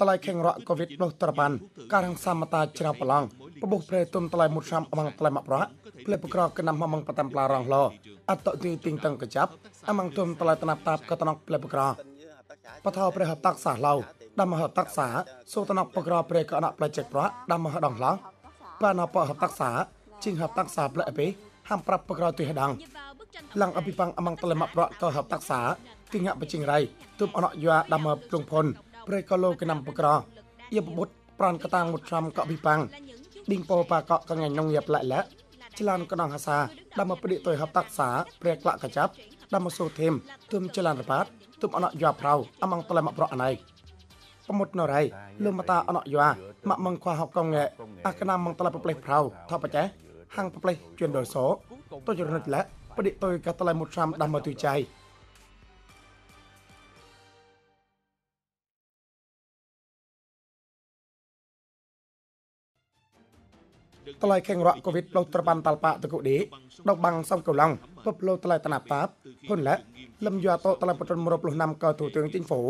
តឡៃខេងរក់កូវីដនោះត្របានការងសមតាច្រាបឡងប្បុកព្រៃទុំតឡៃមុតសាំអមងតឡៃមកប្រផ្លែបក្រកណាំមងបតាមប្លារងឡអត់តទីទីងតឹងកចាប់អមងទុំតឡៃតណាប់តាបកតណកផ្លែបក្របថោព្រះហតកសាឡៅដំមហតកសាសូតណកបក្រព្រៃកណកផ្លែចេកប្រដំមហដងឡបាណបហតកសាជីងហតកសាផ្លែអបេហាំប្រាប់បក្រទុយដងឡើងអភិបាំងអមងតឡៃមកប្រកហតកសាទីងបជាងរៃទុំអណកយាដំមព្រងផុនព្រៃកលោកណាំបក្រយបបុត្រប្រានកតាងមុតឆំកពិបាំងឌីងពោបាកកកងៃនងយាបលលច្លានកណងហសាដើម្បីប្រតិទុយហបតក្សាព្រះក្លកកចាប់ដើម្បីសូធេមទុំច្លានរបាតទុំអណយាប្រៅអំងតលមប្រអណៃប្រមុតនរៃលំមតាអណយាមកមងខ្វះហកងែអកណាមងតលប្រផ្លេះប្រៅថបចេះហាងប្រផ្លេះជឿនដោយសោទុចរណិតលៈប្រតិទុយកតលមុតឆំដើម្បីទុចៃថ្លៃខេងរក់កូវីដផ្លូវត្របានតាល់ប៉ាតកូឌីដល់បាំងសំកូឡងពបលោថ្លៃតណាប់តាបភុនឡាលំយោតថ្លៃបត្រមរបលុះណាំកោទូទឿងជីងហ្វូ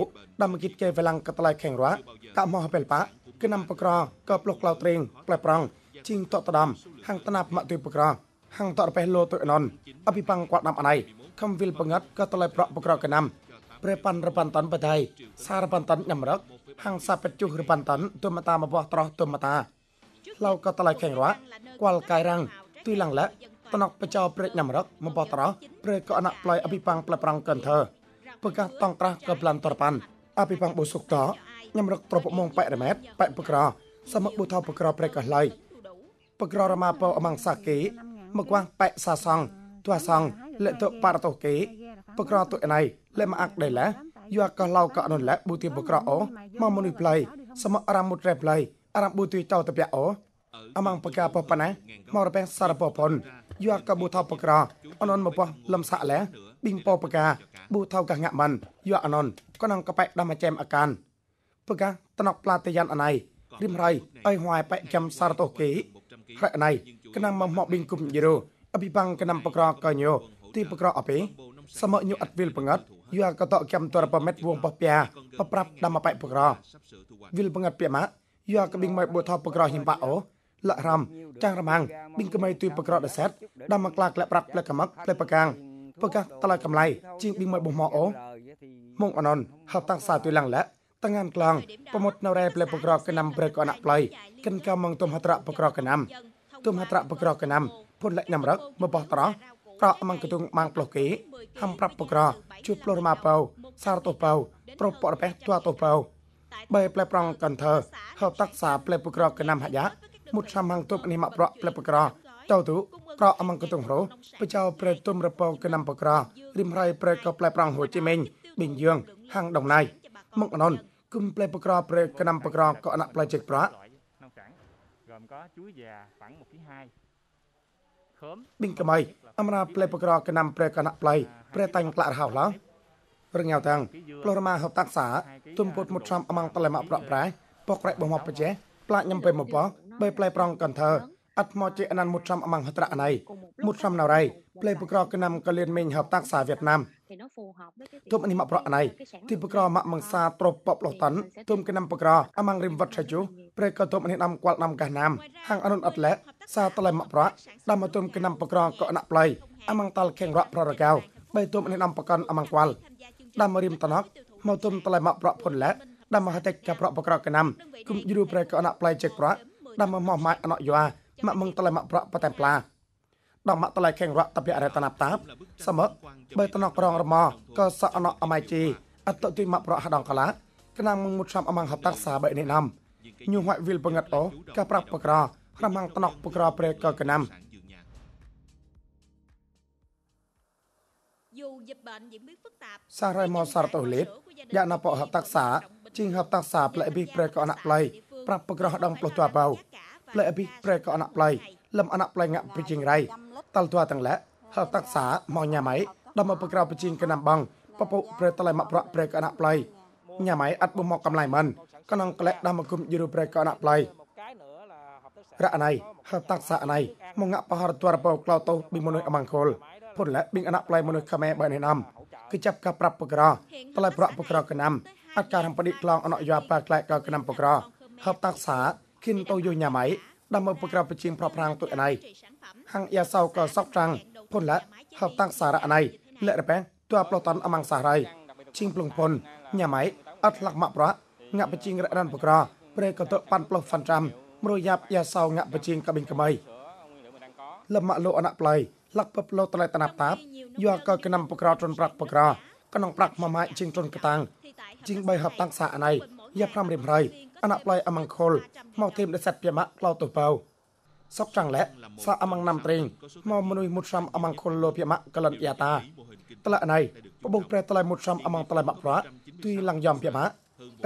ដល់មកគិតកែវឡាំងកថ្លៃខេងរក់កមោះពេលប៉ាគឺណាំបក្រកោផ្លុះក្លោត្រេងក្លែប្រងជីងតតដំហាំងតណាប់មកទុយបក្រហាំងតរបេះលោទុយអណនអភិបាំងគាត់ដាំអណៃខំវិលបង្កាត់កោថ្លៃប្រក់បក្រកណាំប្រេប៉ាន់រប៉ាន់តាន់បដៃសារប៉ាន់តាន់ញ៉ាំរកហាំងសាបិតជុះរប៉ាន់តាន់ទុំតាមកបោះត្រោះទុំតាឡៅក៏តឡៃខេងរ៉ាគួលកៃរាំងទុយឡាំងឡាតណុកបចោព្រេកណាំរកមបតរោព្រេកក៏អណក់ប្លៃអភិបាំងប្លប្រងកិនធើប្រកាសតងត្រាស់ក៏ប្លាន់តរប៉ាន់អភិបាំងបុសុកតញ៉ាំរកត្រពមងប៉ែរម៉ែតប៉ែប្រក្រសមឹកបុថោប្រក្រព្រេកក៏ឡៃប្រក្ររមាពោអមងសាកេមកវ៉ាប៉ែសាសងទួសងលិតុបារតោកេប្រក្រតុអណៃលិមអាក់ដេឡាយកកឡៅកអនុលៈបុទិប្រក្រអូមកមនុស្សប្លៃសមអរមុត្រែប្លៃអរមបុទិចោតពៈអូ amang peka po pana mor pe sar po pon yu ka bu tho pokra onon mo po lam sa le bing po peka bu tho ka ngak man yu anon konang ka pe dam ajem akan ពកាតណកផ្លាតយ៉ាងអណៃរិមរៃអីហួយបែកចាំសារតោគេហៃអណៃកណាំមកមកបិញគុំយេរ៉ូអភិបាំងកណាំបក្រកញោទីបក្រអបេសមញអត់វិលបង្កត់យូអកតចាំតរប៉មេតវងប៉ះពែប៉ប្រាប់ដាំបែកបក្រវិលបង្កត់ពែម៉ាយូអកបិញមកបុថបក្រហ៊ីមបាអូលរំចាំងរមាំងប៊ីងកម៉ៃទុយបក្រដេសេតដាំមកក្លាក្លែប្រាក់ផ្លែកម៉ាក់ផ្លែបកាំងបកាតឡៃកំឡៃជាងប៊ីងមួយបុះមកអូមកអណនហៅតាំងសាទុយឡាំងឡាតាំងអានក្លងប្រមុតនៅរ៉ែផ្លែបក្រកណាំប្រកអណប្លៃកិនកំងទុំហត្រៈបក្រកណាំទុំហត្រៈបក្រកណាំភុនលក្ខណាំរកមកបោះត្រោះក្រអមងកទុងម៉ាងផ្លោះគេហំប្រាប់បក្រជួបផ្លោះរមាប៉ៅសារតោប៉ៅប្រពរប៉េះទួតោប៉ៅបែផ្លែប្រងកន្ធើហៅតាក់សាផ្លែបក្រកណាំហយ៉ាមុតឆាមងតុបនេះមកប្រក់ផ្លិបក្រតោទុប្រអមង្គតុងរោបចៅប្រទុំរពោកណាំបក្ររិមរៃប្រកផ្លែប្រងហូជីមិញបិញយើងហាងដំណៃមកអណនគុំផ្លែបក្រប្រកណាំបក្រក៏អណផ្លែចិត្តប្របិញកំៃអមរាផ្លែបក្រកណាំប្រកណផ្លៃប្រតាញ់ក្លារហៅឡោរងៅតាំងផ្លោះរមាហៅតាក់សាទុំពុតមុតឆាំអមងតលែមកប្រក់ប្រែបកក្រៃបងមកបច្ចេផ្លាក់ញ៉ាំពេលមកបោបើផ្លែប្រងកន្ធើអត់មកជាអណានមុតសំអមងហត្រអណៃមុតសំណរៃផ្លែប្រក្រកណាំកលៀនមេញហបតាក់សាវៀតណាមទុំនេះមកប្រអណៃទីប្រក្រមកមងសាត្រពបលោះតាន់ទុំកណាំប្រក្រអមងរិមវត្តឆាជូព្រះក៏ទុំនេះដាំគាល់ដាំកាសណាមហាងអនុនអត់លែសាតឡៃមកប្រដាំមកទុំកណាំប្រក្រក៏ណាក់ផ្លៃអមងតលខេងរកប្ររកៅបីទុំនេះដាំប្រកាន់អមងគាល់ដាំរិមតណកមកទុំតឡៃមកប្រផុនលែដាំមកហតិកប្រប្រក្រកណាំគុំយូរព្រះក៏ណាក់ផ្លៃចេកប្រដល់មកម៉ៃអណោះយូអាម៉ាក់មងតឡៃម៉ាក់ប្រក់ប៉តែប្លាដល់ម៉ាក់តឡៃខេងរក់តភិអរតណាប់តាប់សមឹកបើតណោះប្រងរមក៏សក់អណោះអមៃជីអត់ទុយម៉ាក់ប្រក់ហដងកឡាកណាមងមុតឆាំអមងហបតាក់សាបៃនេះណាំញុះហវិលបងាត់អូកាប្រាក់បក្ររមងតណោះបក្រប្រេក៏កណាំសារ៉ៃម៉ូសារតូលេតយ៉ាងណាបោហបតាក់សាជីងហបតាក់សាផ្លែប៊ីប្រេក៏អណប្លៃប្រាប់ប្រក្រោះដងផ្លោះទ័ពៅផ្លែអពីប្រែកអណប្លៃលំអណប្លៃងាក់ប្រជិងរៃតលទ័ទាំងឡាហៅតាក់សាមកញ៉ាំៃដល់មកប្រក្រោប្រជិងកណាំបងបពុប្រែតឡៃមកប្រក់ប្រែកអណប្លៃញ៉ាំៃអត់បុមកកំឡៃមិនកណ្ដងក្លែកដល់មកគុំយូរប្រែកអណប្លៃរណៃហៅតាក់សាណៃមកងាក់បហរទ័ពៅក្លោតោប៊ីមនុយអមង្គលផុនឡាប៊ីអណប្លៃមនុយខ្មែរបើនេះណាំគឺចាប់ការប្រាប់ប្រក្រោតឡៃប្រក់ប្រក្រោកណាំអត់ការរំពឌិតក្លងអណយ៉ាប៉ាក្លែកកណាំប្រក្រោ hợp tác xã Kinh Tô Dô nhà máy đang mở cuộc gặp chim prop rang tụi này. Hang ya sau có sóc răng phun lẽ hợp tác xã rạ này lệ đẹp bé tua pro tán amang xã này. Chim plung phun nhà máy ắt lạc mạ bra ngạ bờ chim rạ đàn bờ cro bê có tự pan plo phan trăm mrô yap ya sau ngạ bờ chim cả bình cả mây. Lâm mạ lộ ấn ạp lời lạc bờ plo tলাই tàn ạp táp yua có cái nằm bờ cro trôn bạc bờ cro có nòng bạc mà mãi chim trôn cả tăng. Chim bay hợp tác xã này យា5រៀមរៃអណប្លៃអមង្គលមកធីមដិសិតពីម៉ាក់ក្លោតទៅបៅសកចង់លែសាអមងណាំត្រេងមកមនុយមុតសំអមង្គលលោភមៈកលន្យាតាតលណៃប្របងប្រែតលៃមុតសំអមងតលៃមៈប្រាទីឡងយំភមៈ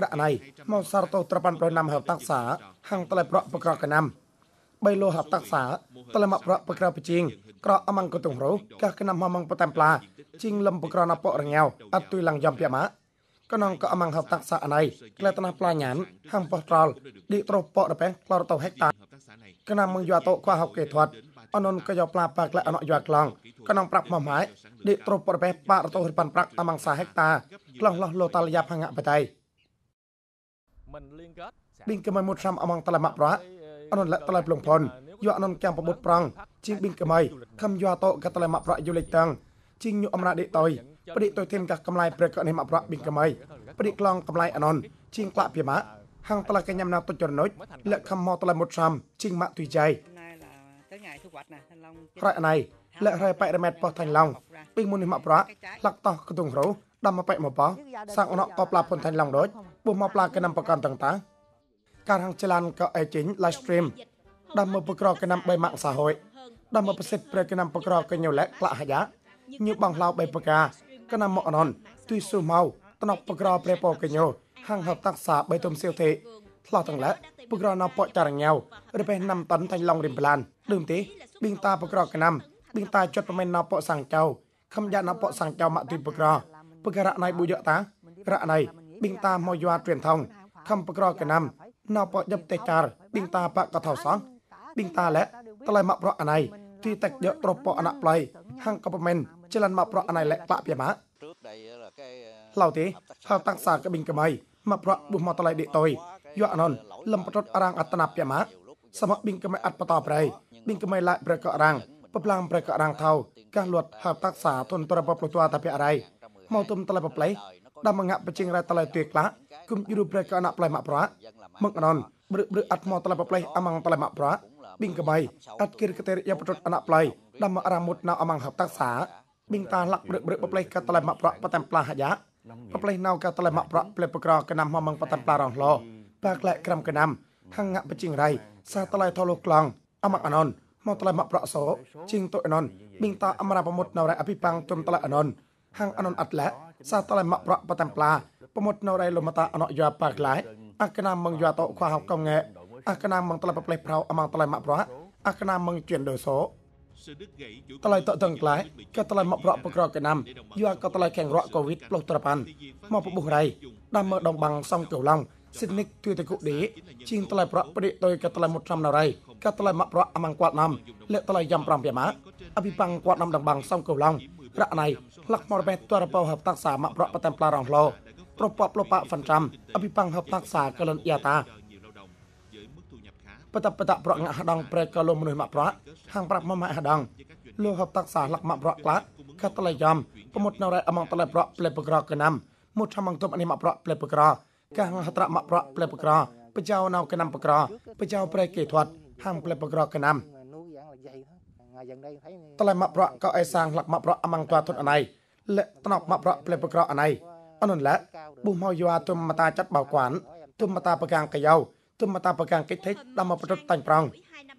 រណៃមកសារតោត្របានប្រណាំហៅតាក់សាហាងតលៃប្រក់ប្រក្រកណាំបៃលោហតាក់សាតលៃមៈប្រក់ប្រក្រប្រជិងក្រអមងកតុងរោកះកណាំហមងបតាមផ្លាជិងលំប្រក្រណពរងាវអត់ទុយឡងយំភមៈក្នុងក៏អមងហបតាក់សាអណៃក្លែតណាប្លាញានហាំប៉ោះត្រលឌីត្រូប៉ោរបេក្លរតោហេកតាកណាមងយោតោខ្វះហកគេធាត់អនុនក៏យោប្លាប៉ាក្លែអណយោក្លងក្នុងប្រាប់មកម៉ែឌីត្រូប៉ោរបេប៉រតោរិបានប្រាក់អមងសាហេកតាក្លងលោះលោតលយ៉ាផងៈបតៃបិងកមៃមុតសាំអមងតលមៈប្រាអនុនលតលៃប្លងផុនយោអនុនចាំប្រមុតប្រងជាងបិងកមៃខំយោតោកតលមៈប្រាយុលិកតាំងជាងញអមរាដេតយព្រឹកទុយធីមកាកំឡៃប្រកនេះមកប្រាក់ប៊ីងកំៃព្រឹកក្លងកំឡៃអណនជាងក្លាក់ពីម៉ាហាងតឡាកញ្ញាំណាទុចរនុចលក្ខមតឡាមុតសាំជាងម៉ាក់ទុយចៃរ៉ៃណៃលក្ខរ៉ៃប៉ៃរ៉មែតប៉ោះថាញ់ឡងពីមុននេះមកប្រាក់លាក់តោះកតុងរោដំមកប៉ៃមកប៉ោសាក់អណក់ក៏ប្លាពុនថាញ់ឡងដូចបុះមកប្លាកណាំប្រកាន់តងតាការហាងចលានក៏អេចេញ live stream ដំមកប្រក្រកណាំ3ម៉ាក់សាហួយដំមកប្រសិទ្ធប្រកណាំប្រក្រកញ្ញុលក្លាក់ហាយ៉ាញឺបងឡៅ3ប្រការកណាមអណនទុយស៊ូម៉ៅតណកបក្រប្រេប៉ូកញ្ញោហាងហបតាក់សាបៃទុំសៀវទេថ្លោះទាំងឡាបក្រណពចារញ៉ៅឬពេលណាំតាន់ថាញ់ឡងរិមប្លានដើមទេបិងតាបក្រកណាំបិងតាចុតប្រមែនណពសាំងចៅខំយ៉ាណពសាំងចៅមកទីបក្របករណៃបុយតារណៃបិងតាមកយួរត្រៀនថងខំបក្រកណាំណពយបតេចារបិងតាបកថោសងបិងតាលែតឡៃមកប្រអណៃទីតាក់យកត្រពអណប្លៃហាងកបមិន Jalan Maprak Anailek Pak Piamak. Lau ti, hau tang sa ka bing kamay, maprak buh matalay di toy. Yo anon, lam patot arang at tanap Piamak. Sama bing kamay at pata pray, bing kamay lai pray ka arang, paplang pray ka arang tau. Kang luat hau tang sa ton para paplutua tapi aray. Mau tum talay paplay, đam mà ngạp chinh ra talay tuyệt lá, cùng yuru pray ka anak play maprak. Mực anon, brự brự at mo talay paplay amang talay maprak. បិងកបៃអត់គិរកតេរយ៉ាប្រតអណប្លៃដំអរមុតណៅអមងហបតាសា bình ta lạc bực bực bập lây cả tala mập rọ patam pla hạ giá bập lây nào cả tala mập rọ ple bực rọ cả nam hoa măng patam pla rong lo bạc lại cầm cả nam thăng ngạ bạch chinh rai sa tala thô lô clang amak anon mau tala mập rọ số chinh tội anon bình ta amara pamot nào rai api pang tum tala anon hang anon at lẽ sa tala mập rọ patam pla pamot nào rai lomata anọ ya bạc lại akanam mong ya tọ khoa học công nghệ akanam mong tala bập lây prau amang tala mập rọ akanam mong chuyển đổi số តម្លៃតតឹងក្លែក៏តម្លៃមកប្រក់ប្រក្រកណាំយូក៏តម្លៃខេងរក់កូវីដផ្លុះត្រប៉ាន់មកប្របុះរៃដាំមើដងបាំងសំកូឡង់សិទ្ធនិកទួយតកុដេជាងតម្លៃប្រក់ប្រេតុយក៏តម្លៃមកត្រាំណរៃក៏តម្លៃមកប្រក់អមង្គាត់ណាំលក្ខតម្លៃយ៉ាំ5ប្រមាអភិបាំងគាត់ណាំដងបាំងសំកូឡង់រណៃផ្លាក់មរបេតរពោហបតាក់សាមកប្រក់បតាមផ្លារងឡោប្រពពលបៈហ្វាន់ត្រាំអភិបាំងហបតាក់សាកលនយ៉ាតាបតបតប្រងះដងប្រេកលមនុស្សមកប្រហាងប្រាប់មកមកដងលោកហបតសាលកមកប្រក្លាកតលយំពមុតនៅរ៉ែអមងតលប្រផ្លែបក្រកណាំមុតឆំងទុបនេះមកប្រផ្លែបក្រកាហត្រមកប្រផ្លែបក្របញ្ចៅនៅកណាំបក្របញ្ចៅប្រេគេធាត់ហាងផ្លែបក្រកណាំតលមកប្រកអេសាងលកមកប្រអមងតាទុនអណៃលកតណប់មកប្រផ្លែបក្រអណៃអនុលៈបុំហយោទុំមតាចាត់បោគួនទុំមតាប្រកាងកយោទុំតាប្រកាំងកិច្ចទេដល់មកប្រទុតតាញ់ប្រង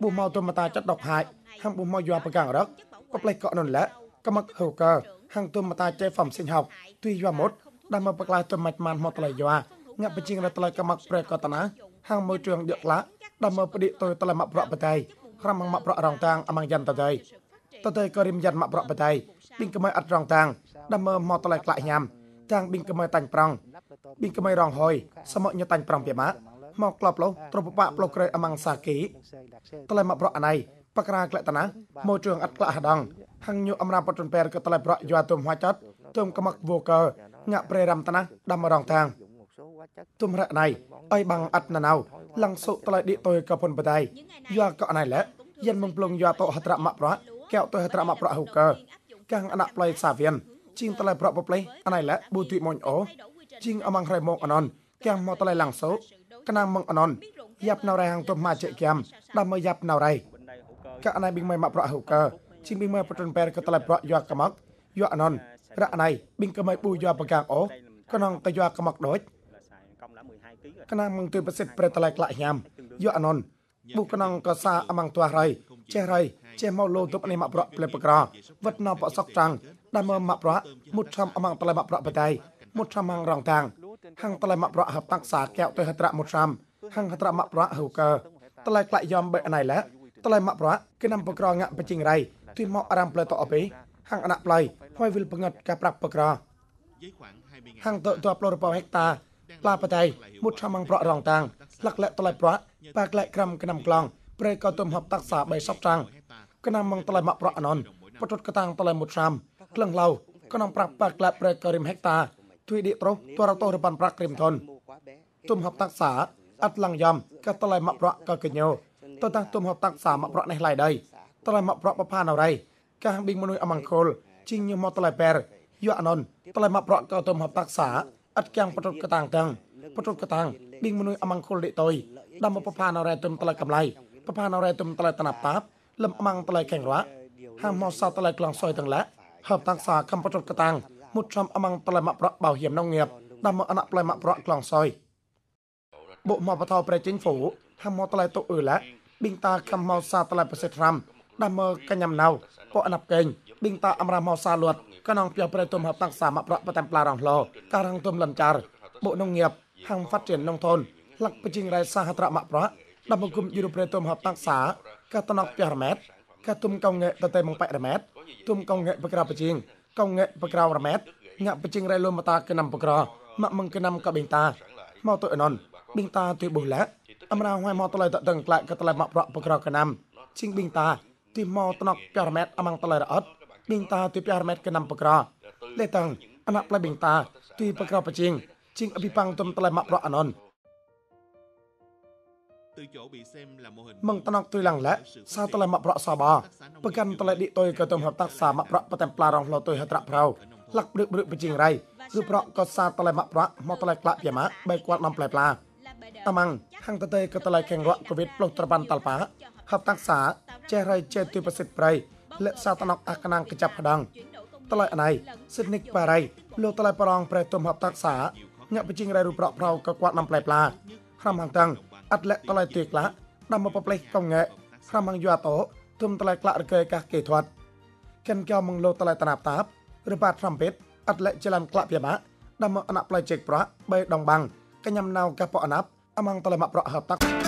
បុះមកទុំតាចាត់ដកហាយហាំបុះមកយួរប្រកាំងរកប្រផ្លេះកក់នោះឡាកំមកហូកើហាំទុំតាចេហ្វំសិនហប់ទីយួរមុតដល់មកប្រក្លាទុំមិនបានមកតលៃយួរងាក់បជាងរតលៃកំមកប្រែកតណាហាំមើជឿងយកឡាដល់មកប្រឌិតតលមកប្រប្រតៃក្រុមមកប្រអរងតាងអមងយ៉ាន់តតៃតតៃក៏រិមយ៉ាន់មកប្រប្រតៃប៊ីងកមៃអត់រងតាងដល់មើមកតលៃក្លាក់ញ៉ាំតាងប៊ីងកមៃតាញ់ប្រងប៊ីងកមៃរងហុយសមញតាញ់ប្រងពីម៉ាក់មកក្លាប់លោត្រពបាក់ប្លុកក្រៃអម៉ងសាគីតឡៃមកប្រអណៃបករាក្លតណាមកជឿងអត់ក្លះដងហងញូអមរាពតនពេរក៏តឡៃប្រយោទុំហួចតទុំកមកវូកើញាក់ប្រេរំតណាដាំរងតាំងទុំរណៃអីបាំងអត់ណណៅលងសុតឡៃឌីតយក៏ពុនបដៃយោក៏ណៃឡាយានមងប្លងយោតហត្រមប្រកែវតហត្រមប្រហូកើកាំងអណប្លៃសាវៀនជីងតឡៃប្រប្រប្លេអណៃឡាប៊ូទិមញអូជីងអមងក្រៃមកអណនកាំងមកតឡៃលងសុ kenang mengonon yap naurai hang tuh macet kiam dama yap naurai ka anai bing mai mak pro hau ka chim bing mai patron per ka talai pro yo kamak yo anon ra anai bing ka mai bu yo pakang o kenang ka yo kamak doj kenang mong tuh pesit per talai klak hiam yo anon bu kenang ka sa amang tuah rai cheh rai cheh mau lo tup ni mak pro ple pakra vat na pa sok trang dama mak pro mut cham amang talai mak pro patai mut cham mang rong tang ហាងតឡៃម៉ាក់ប្រហតាក់សាកែវទៅហត្រមត្រាំហាងហត្រម៉ាក់ប្រហូកើតឡៃក្លាក់យ៉មបេណៃឡាតឡៃម៉ាក់ប្រហគេនាំបក្រងាក់បជាងរៃទីមកអារ៉ាំផ្លែតអបេហាងអដាក់ផ្លៃហើយវិលបង្ងត់ការប្រាក់បក្រហាងតតប្លរប៉ហិកតាផ្លាបតៃមុតឆមាំងប្ររងតាំងលក្ខលៈតឡៃប្រហបាក្លែកក្រំកណាំក្លងព្រៃក៏ទុំហបតាក់សាបីសបត្រាំងកណាំមងតឡៃម៉ាក់ប្រអណនបតុតកតាំងតឡៃមុតឆាំក្លឹងឡៅកណាំប្រាក់បាក្លែកព្រៃក៏រិមហិកតាជួយដៀកប្រុសទរតោរបានប្រាក់ក្រឹមធនទុំហបតាក់សា អត់ឡងយំកតឡៃមកប្រក់កកញោតតាទុំហបតាក់សាមកប្រក់នេះឡៃដៃតឡៃមកប្រក់បផានរៃកាប៊ីងមនុយអមង្គលជីងញមកតឡៃប៉ែរយោអណនតឡៃមកប្រក់កទុំហបតាក់សាអត់កាំងបតុតកតាំងតាំងបតុតកតាំងប៊ីងមនុយអមង្គលដេតុយដាំបផានរៃទុំតឡៃកំឡៃបផានរៃទុំតឡៃតណាប់តាបលំអមងតឡៃខេងរ៉ាហាមមកសាតឡៃក្លងសយទាំងឡាហបតាក់សាកំបតុតកតាំង một trăm âm ăn tờ mạng bọc bảo hiểm nông nghiệp đảm mở ăn lại mạng bọc lòng soi bộ mỏ và thao pre chính phủ hàng mỏ tờ tổ ừ lá bình ta cầm mau xa tờ bờ xe tram đảm mở cái nhầm nào có ăn kênh bình ta âm ra mau xa luật các nông piao pre tùm hợp tăng xã mạng bọc và tèm pla rong lò cả răng tùm lần char bộ nông nghiệp hàng phát triển nông thôn lạc bờ trình rai xa hạt rạ mạng bọc đảm mở cùng dù pre tùm hợp tăng xã các tân học piao mét các tùm công nghệ tờ tê mong bạch mét tùm công nghệ bờ kra bờ trình កងងែបក្រៅរម៉ែតងាក់បជាងរៃលុំតាកណាំបក្រមកមឹងកណាំកបេងតាមកទៅអណនបេងតាទៅបុលាអមរងហើយមកតឡៃតតឹងក្លាក់កតឡៃមកប្រក់បក្រកណាំជាងបេងតាទីមកតណកប៉ារ៉ាម៉ែតអមងតឡៃរអត់បេងតាទីប៉ារ៉ាម៉ែតកណាំបក្រលេតាំងអណប្លៃបេងតាទីបក្របជាងជាងអភិបាំងទុំតឡៃមកប្រក់អណន Mừng tân học tuy lặng lẽ, sao tôi lại mập rõ xa bò. Bởi căn tôi lại đi tôi cơ tổng hợp tác xa mập rõ và tèm pla rong lo tôi hợp rạp rào. Lạc bự bự bự chinh ray, rụp rõ có xa tôi lại mập rõ, mò tôi lại lạ bìa má, bay quạt lòng play pla. Tâm ăn, hàng tờ tê cơ tôi lại khen rõ của viết plông trà bàn tàl phá. Hợp tác xa, che ray che tuy bà xịt bày, lệ xa tân học ạc năng cơ chạp hà đăng. Tôi lại ở này, xịt nick bà ray, lô tôi lại bà rong pre tổng hợp tác xa, nhạc bự chinh ray rụp rõ prao cơ quạt lòng play pla. Hram hàng tăng, ត់លាក់តឡៃទីក្លាក់ដំមកប្រេះកំងែខ្រាំងយូអតោទុំតឡៃក្លាក់រកែកាសគេធាត់គិនកោមងលោតឡៃតណាប់តាបឬបាទប្រាំពេតអត់លាក់ចលានក្លាក់ពីម៉ាដំមកអណាក់ផ្លៃចេកប្រាក់បីដងបាំងកញ្ញាំណៅកាប៉អណាប់អមងតឡៃមកប្រាក់ហបតាក់